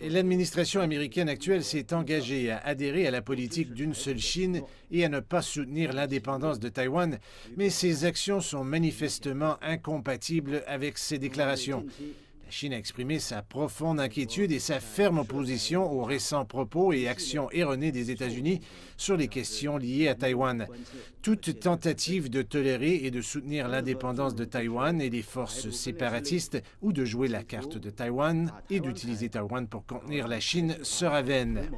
L'administration américaine actuelle s'est engagée à adhérer à la politique d'une seule Chine et à ne pas soutenir l'indépendance de Taïwan, mais ses actions sont manifestement incompatibles avec ses déclarations. Chine a exprimé sa profonde inquiétude et sa ferme opposition aux récents propos et actions erronées des États-Unis sur les questions liées à Taïwan. Toute tentative de tolérer et de soutenir l'indépendance de Taïwan et les forces séparatistes ou de jouer la carte de Taïwan et d'utiliser Taïwan pour contenir la Chine sera vaine.